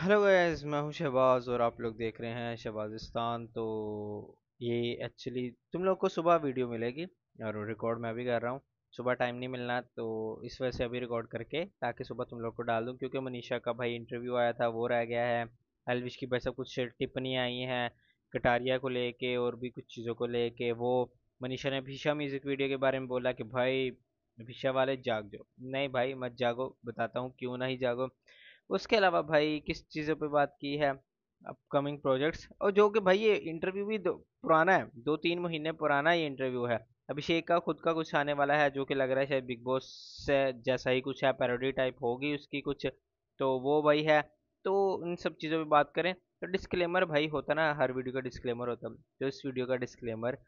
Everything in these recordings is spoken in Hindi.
हेलो गाइस मैं हूं शहबाज और आप लोग देख रहे हैं शहबाजिस्तान तो ये एक्चुअली तुम लोग को सुबह वीडियो मिलेगी और रिकॉर्ड मैं भी कर रहा हूं सुबह टाइम नहीं मिलना तो इस वजह से अभी रिकॉर्ड करके ताकि सुबह तुम लोग को डाल दूं क्योंकि मनीषा का भाई इंटरव्यू आया था वो रह गया है एलविश की वैसे कुछ टिप्पणियाँ आई हैं कटारिया को ले और भी कुछ चीज़ों को ले वो मनीषा ने भीषा म्यूज़िक वीडियो के बारे में बोला कि भाई भीषा वाले जाग जाओ नहीं भाई मत जागो बताता हूँ क्यों नहीं जागो उसके अलावा भाई किस चीज़ों पे बात की है अपकमिंग प्रोजेक्ट्स और जो कि भाई ये इंटरव्यू भी पुराना है दो तीन महीने पुराना ये इंटरव्यू है अभिषेक का खुद का कुछ आने वाला है जो कि लग रहा है शायद बिग बॉस से जैसा ही कुछ है पैरोडी टाइप होगी उसकी कुछ तो वो भाई है तो इन सब चीज़ों पर बात करें तो डिस्क्लेमर भाई होता ना हर वीडियो का डिस्क्लेमर होता तो इस वीडियो का डिस्क्लेमर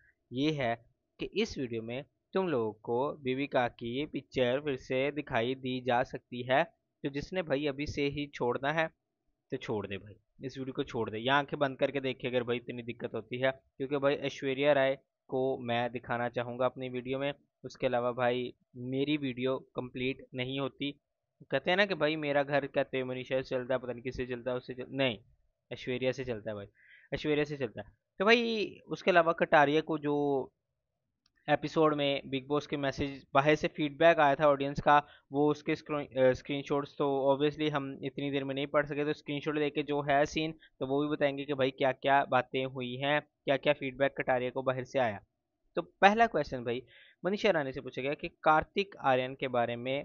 ये है कि इस वीडियो में तुम लोगों को का की पिक्चर फिर से दिखाई दी जा सकती है तो जिसने भाई अभी से ही छोड़ना है तो छोड़ दे भाई इस वीडियो को छोड़ दे यहाँ आंखें बंद करके देखिए अगर भाई इतनी दिक्कत होती है क्योंकि भाई ऐश्वर्या राय को मैं दिखाना चाहूँगा अपनी वीडियो में उसके अलावा भाई मेरी वीडियो कंप्लीट नहीं होती कहते हैं ना कि भाई मेरा घर कहते मनीषा से चलता है पता नहीं किससे चलता है उससे चल... नहीं ऐश्वर्या से चलता है भाई ऐश्वर्या से चलता है तो भाई उसके अलावा कटारिया को जो एपिसोड में बिग बॉस के मैसेज बाहर से फीडबैक आया था ऑडियंस का वो उसके स्क्रीन शॉट्स तो ऑब्वियसली हम इतनी देर में नहीं पढ़ सके तो स्क्रीन शॉट लेके जो है सीन तो वो भी बताएंगे कि भाई क्या क्या बातें हुई हैं क्या क्या फीडबैक कटारिया को बाहर से आया तो पहला क्वेश्चन भाई मनीषा रानी से पूछा गया कि कार्तिक आर्यन के बारे में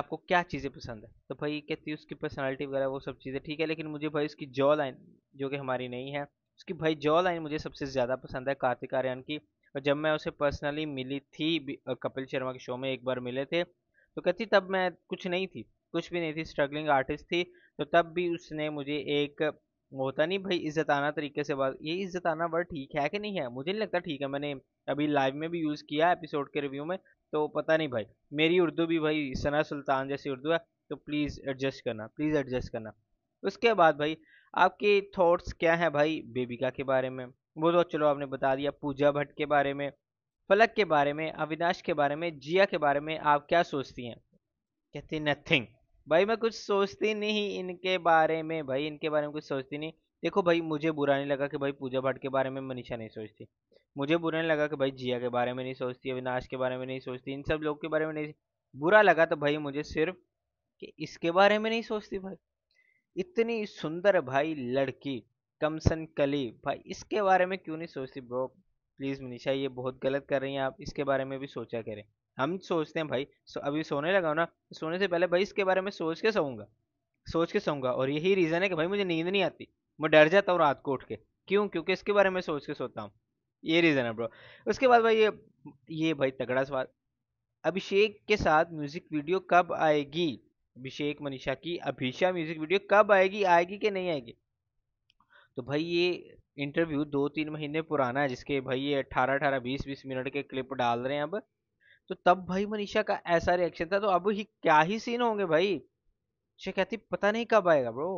आपको क्या चीज़ें पसंद है तो भाई कहती है उसकी पर्सनैलिटी वगैरह वो सब चीज़ें ठीक है लेकिन मुझे भाई उसकी जॉ लाइन जो कि हमारी नहीं है उसकी भाई जॉ लाइन मुझे सबसे ज़्यादा पसंद है कार्तिक आर्यन की और जब मैं उसे पर्सनली मिली थी कपिल शर्मा के शो में एक बार मिले थे तो कहती तब मैं कुछ नहीं थी कुछ भी नहीं थी स्ट्रगलिंग आर्टिस्ट थी तो तब भी उसने मुझे एक होता नहीं भाई इज्जत आना तरीके से बात ये इज्जत आना वर्ड ठीक है कि नहीं है मुझे नहीं लगता ठीक है मैंने अभी लाइव में भी यूज़ किया एपिसोड के रिव्यू में तो पता नहीं भाई मेरी उर्दू भी भाई सना सुल्तान जैसी उर्दू है तो प्लीज़ एडजस्ट करना प्लीज़ एडजस्ट करना उसके बाद भाई आपके थॉट्स क्या हैं भाई बेबिका के बारे में वो तो चलो आपने बता दिया पूजा भट्ट के बारे में फलक के बारे में अविनाश के बारे में जिया के बारे में आप क्या सोचती हैं कहती नथिंग भाई मैं कुछ सोचती नहीं इनके बारे में भाई इनके बारे में कुछ सोचती नहीं देखो भाई मुझे बुरा नहीं लगा कि भाई पूजा भट्ट के बारे में मनीषा नहीं सोचती मुझे बुरा नहीं लगा कि भाई जिया के बारे में नहीं सोचती अविनाश के बारे में नहीं सोचती इन सब लोग के बारे में नहीं बुरा लगा तो भाई मुझे सिर्फ कि इसके बारे में नहीं सोचती भाई इतनी सुंदर भाई लड़की कमसन कली भाई इसके बारे में क्यों नहीं सोचती ब्रो प्लीज़ मनीषा ये बहुत गलत कर रही हैं आप इसके बारे में भी सोचा करें हम सोचते हैं भाई सो अभी सोने लगा ना सोने से पहले भाई इसके बारे में सोच के सोऊंगा सोच के सोऊंगा और यही रीज़न है कि भाई मुझे नींद नहीं आती मैं डर जाता हूँ रात को उठ के क्यों क्योंकि इसके बारे में सोच के सोता हूँ ये रीज़न है ब्रो उसके बाद भाई ये ये भाई तगड़ा सवाल अभिषेक के साथ म्यूज़िक वीडियो कब आएगी अभिषेक मनीषा की अभिषा म्यूज़िक वीडियो कब आएगी आएगी कि नहीं आएगी तो भाई ये इंटरव्यू दो तीन महीने पुराना है जिसके भाई ये अट्ठारह अठारह बीस बीस मिनट के क्लिप डाल रहे हैं अब तो तब भाई मनीषा का ऐसा रिएक्शन था तो अब ही क्या ही सीन होंगे भाई से कहती पता नहीं कब आएगा ब्रो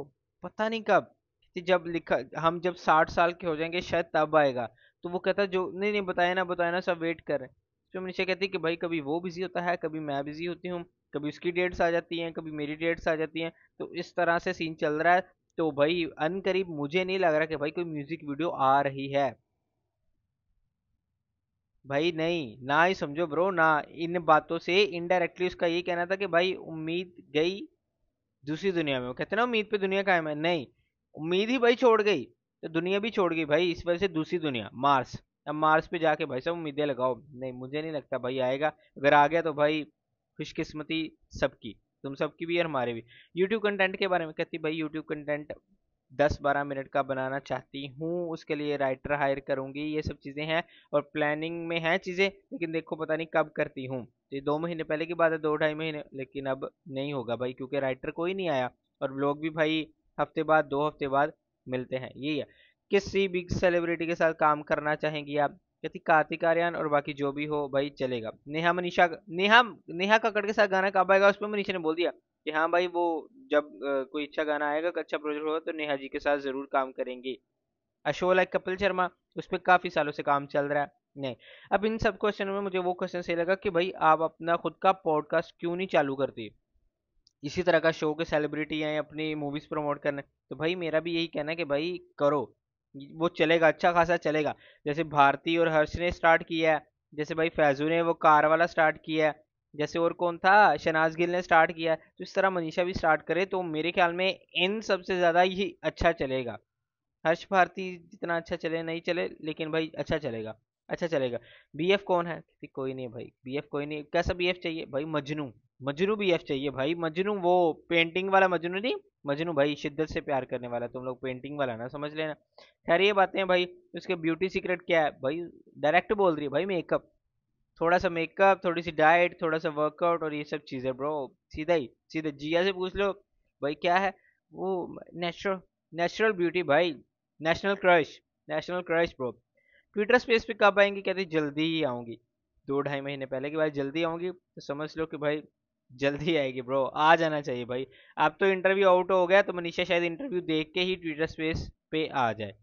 पता नहीं कब कहती जब लिखा हम जब साठ साल के हो जाएंगे शायद तब आएगा तो वो कहता जो नहीं नहीं बताया ना बताया ना सब वेट कर रहे हैं तो मनीषा कहती कि भाई कभी वो बिज़ी होता है कभी मैं बिज़ी होती हूँ कभी उसकी डेट्स आ जाती हैं कभी मेरी डेट्स आ जाती हैं तो इस तरह से सीन चल रहा है तो भाई अन करीब मुझे नहीं लग रहा कि भाई कोई म्यूजिक वीडियो आ रही है भाई नहीं ना ही समझो ब्रो ना इन बातों से इनडायरेक्टली उसका ये कहना था कि भाई उम्मीद गई दूसरी दुनिया में वो कहते ना उम्मीद पे दुनिया कायम है नहीं उम्मीद ही भाई छोड़ गई तो दुनिया भी छोड़ गई भाई इस वजह से दूसरी दुनिया मार्स अब मार्स पे जाके भाई सब उम्मीदें लगाओ नहीं मुझे नहीं लगता भाई आएगा अगर आ गया तो भाई खुशकिस्मती सबकी तुम सबकी भी और हमारे भी यूट्यूब कंटेंट के बारे में कहती भाई यूट्यूब कंटेंट दस बारह मिनट का बनाना चाहती हूँ उसके लिए राइटर हायर करूँगी ये सब चीज़ें हैं और प्लानिंग में हैं चीज़ें लेकिन देखो पता नहीं कब करती हूँ ये दो महीने पहले की बात है दो ढाई महीने लेकिन अब नहीं होगा भाई क्योंकि राइटर कोई नहीं आया और ब्लॉग भी भाई हफ्ते बाद दो हफ्ते बाद मिलते हैं यही है किसी बिग सेलिब्रिटी के साथ काम करना चाहेंगी आप कहती कार्तिक आर्यन और बाकी जो भी हो भाई चलेगा नेहा मनीषा नेहा नेहा कक्कड़ के साथ गाना कब आएगा उस पर मनीषा ने बोल दिया कि हाँ भाई वो जब कोई अच्छा गाना आएगा अच्छा प्रोजेक्ट होगा तो नेहा जी के साथ ज़रूर काम करेंगे लाइक कपिल शर्मा उस पर काफ़ी सालों से काम चल रहा है नहीं अब इन सब क्वेश्चन में मुझे वो क्वेश्चन सही लगा कि भाई आप अपना खुद का पॉडकास्ट क्यों नहीं चालू करते इसी तरह का शो के सेलिब्रिटी हैं अपनी मूवीज़ प्रमोट करने तो भाई मेरा भी यही कहना है कि भाई करो वो चलेगा अच्छा खासा चलेगा जैसे भारती और हर्ष ने स्टार्ट किया है जैसे भाई फैजू ने वो कार वाला स्टार्ट किया है जैसे और कौन था शनाज गिल ने स्टार्ट किया है तो इस तरह मनीषा भी स्टार्ट करे तो मेरे ख्याल में इन सबसे ज़्यादा ही अच्छा चलेगा हर्ष भारती जितना अच्छा चले नहीं चले लेकिन भाई अच्छा चलेगा अच्छा चलेगा एफ कौन है कोई नहीं भाई एफ कोई नहीं कैसा एफ चाहिए भाई मजनू मजनू एफ चाहिए भाई मजनू वो पेंटिंग वाला मजनू नहीं मजनू भाई शिद्दत से प्यार करने वाला तुम लोग पेंटिंग वाला ना समझ लेना खैर ये बातें भाई उसके ब्यूटी सीक्रेट क्या है भाई डायरेक्ट बोल रही है भाई मेकअप थोड़ा सा मेकअप थोड़ी सी डाइट थोड़ा सा वर्कआउट और ये सब चीज़ें ब्रो सीधा ही सीधा जिया से पूछ लो भाई क्या है वो नेचुरल नेचुरल ब्यूटी भाई national crush national crush bro Twitter space पे कब आएंगी कहते जल्दी ही आऊँगी दो ढाई महीने पहले की बार जल्दी आऊँगी तो समझ लो कि भाई जल्दी आएगी ब्रो आ जाना चाहिए भाई अब तो इंटरव्यू आउट हो गया तो मनीषा शायद इंटरव्यू देख के ही ट्विटर स्पेस पे आ जाए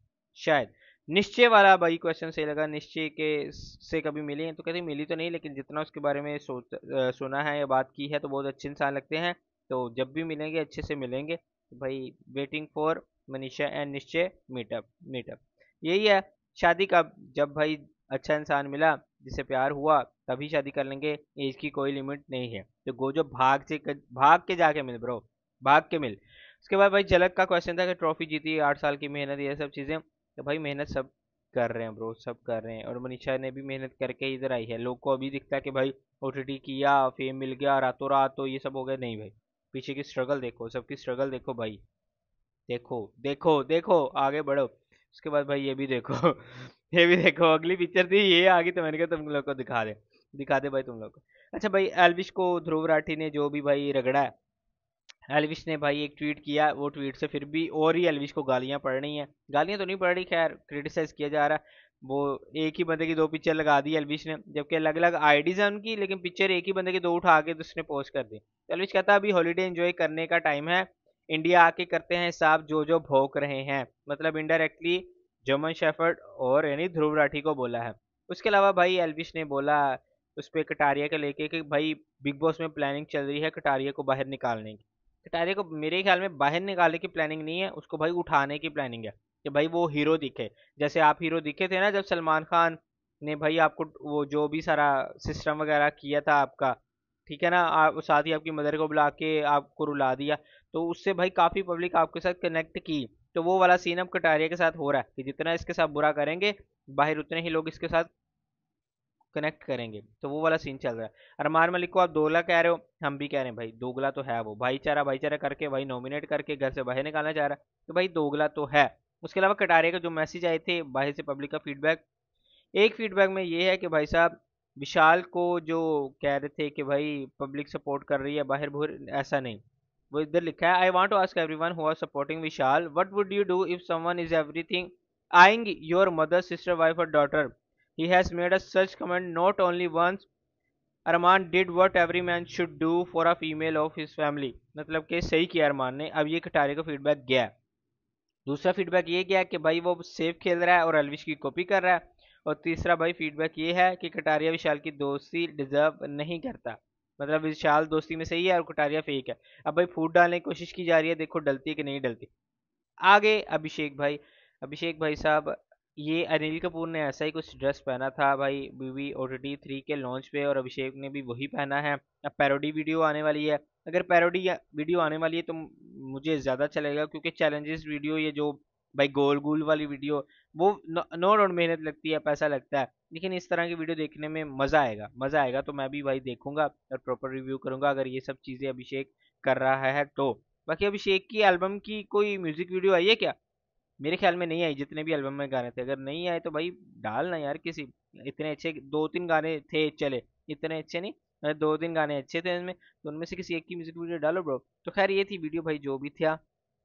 शायद निश्चय वाला भाई क्वेश्चन से लगा निश्चय के से कभी मिले हैं तो कहते मिली तो नहीं लेकिन जितना उसके बारे में सोच सुना है या बात की है तो बहुत अच्छे इंसान लगते हैं तो जब भी मिलेंगे अच्छे से मिलेंगे तो भाई waiting for Manisha and Nishchay meetup meetup यही है शादी का जब भाई अच्छा इंसान मिला जिसे प्यार हुआ तभी शादी कर लेंगे एज की कोई लिमिट नहीं है तो गोजो भाग से भाग के जाके मिल ब्रो भाग के मिल उसके बाद भाई झलक का क्वेश्चन था कि ट्रॉफी जीती आठ साल की मेहनत ये सब चीज़ें तो भाई मेहनत सब कर रहे हैं ब्रो सब कर रहे हैं और मनीषा ने भी मेहनत करके इधर आई है लोग को अभी दिखता है कि भाई ओ किया फेम मिल गया रातों रात तो ये सब हो गया नहीं भाई पीछे की स्ट्रगल देखो सबकी स्ट्रगल देखो भाई देखो देखो देखो आगे बढ़ो उसके बाद भाई ये भी देखो ये भी देखो अगली पिक्चर थी ये आ गई तो मैंने कहा तुम लोग को दिखा दे दिखा दे भाई तुम लोग को अच्छा भाई एलविश को ध्रुव राठी ने जो भी भाई रगड़ा है एलविश ने भाई एक ट्वीट किया वो ट्वीट से फिर भी और ही एलविश को गालियाँ पड़ रही हैं गालियाँ तो नहीं पड़ रही खैर क्रिटिसाइज किया जा रहा है वो एक ही बंदे की दो पिक्चर लगा दी एलविश ने जबकि अलग अलग आईडीज हैं उनकी लेकिन पिक्चर एक ही बंदे की दो उठा के तो उसने पोस्ट कर दी तो एलविश कहता है अभी हॉलीडे इन्जॉय करने का टाइम है इंडिया आके करते हैं हिसाब जो जो भोग रहे हैं मतलब इनडायरेक्टली जर्मन शेफर्ड और यानी ध्रुव राठी को बोला है उसके अलावा भाई एलविश ने बोला उस पर कटारिया के लेके कि भाई बिग बॉस में प्लानिंग चल रही है कटारिया को बाहर निकालने की कटारिया को मेरे ख्याल में बाहर निकालने की प्लानिंग नहीं है उसको भाई उठाने की प्लानिंग है कि भाई वो हीरो दिखे जैसे आप हीरो दिखे थे ना जब सलमान खान ने भाई आपको वो जो भी सारा सिस्टम वगैरह किया था आपका ठीक है ना आप साथ ही आपकी मदर को बुला के आपको रुला दिया तो उससे भाई काफ़ी पब्लिक आपके साथ कनेक्ट की तो वो वाला सीन अब कटारिया के साथ हो रहा है कि जितना इसके साथ बुरा करेंगे बाहर उतने ही लोग इसके साथ कनेक्ट करेंगे तो वो वाला सीन चल रहा है अरमान मलिक को आप दोगला कह रहे हो हम भी कह रहे हैं भाई दोगला तो है वो भाईचारा भाईचारा करके भाई नॉमिनेट करके घर से बाहर निकालना चाह रहा है तो भाई दोगला तो है उसके अलावा कटारे का जो मैसेज आए थे बाहर से पब्लिक का फीडबैक एक फीडबैक में ये है कि भाई साहब विशाल को जो कह रहे थे कि भाई पब्लिक सपोर्ट कर रही है बाहर भूर ऐसा नहीं वो इधर लिखा है I want to ask everyone हुआ supporting Vishal what would you do if someone is everything eyeing your mother sister wife और daughter he has made a such comment not only once Armaan did what every man should do for a female of his family मतलब कि सही किया अरमान ने अब ये कटारे का फीडबैक गया दूसरा फीडबैक ये गया कि भाई वो सेफ खेल रहा है और अलविश की कॉपी कर रहा है और तीसरा भाई फीडबैक ये है कि कटारिया विशाल की दोस्ती डिजर्व नहीं करता मतलब विशाल दोस्ती में सही है और कुटारिया फेक है अब भाई फूट डालने की कोशिश की जा रही है देखो डलती है कि नहीं डलती आगे अभिषेक भाई अभिषेक भाई साहब ये अनिल कपूर ने ऐसा ही कुछ ड्रेस पहना था भाई बीवी ओ टी थ्री के लॉन्च पे और अभिषेक ने भी वही पहना है अब पैरोडी वीडियो आने वाली है अगर पैरोडी वीडियो आने वाली है तो मुझे ज़्यादा अच्छा लगेगा क्योंकि चैलेंजेस वीडियो ये जो भाई गोल गोल वाली वीडियो वो नो डाउट मेहनत लगती है पैसा लगता है लेकिन इस तरह की वीडियो देखने में मज़ा आएगा मज़ा आएगा तो मैं भी भाई देखूंगा और प्रॉपर रिव्यू करूंगा अगर ये सब चीज़ें अभिषेक कर रहा है तो बाकी अभिषेक की एल्बम की कोई म्यूज़िक वीडियो आई है क्या मेरे ख्याल में नहीं आई जितने भी एल्बम में गाने थे अगर नहीं आए तो भाई डालना यार किसी इतने अच्छे दो तीन गाने थे चले इतने अच्छे नहीं दो तीन गाने अच्छे थे इनमें तो उनमें से किसी एक की म्यूज़िक वीडियो डालो ब्रो तो खैर ये थी वीडियो भाई जो भी था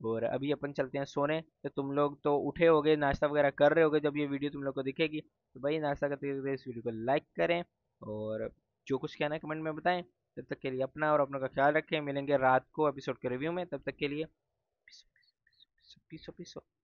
और अभी अपन चलते हैं सोने तो तुम लोग तो उठे गए नाश्ता वगैरह कर रहे हो जब ये वीडियो तुम लोग को दिखेगी तो भाई नाश्ता करते करते इस वीडियो को लाइक करें और जो कुछ कहना है कमेंट में बताएं तब तक के लिए अपना और अपनों का ख्याल रखें मिलेंगे रात को एपिसोड के रिव्यू में तब तक के लिए पीसो पीसो पीसो पीसो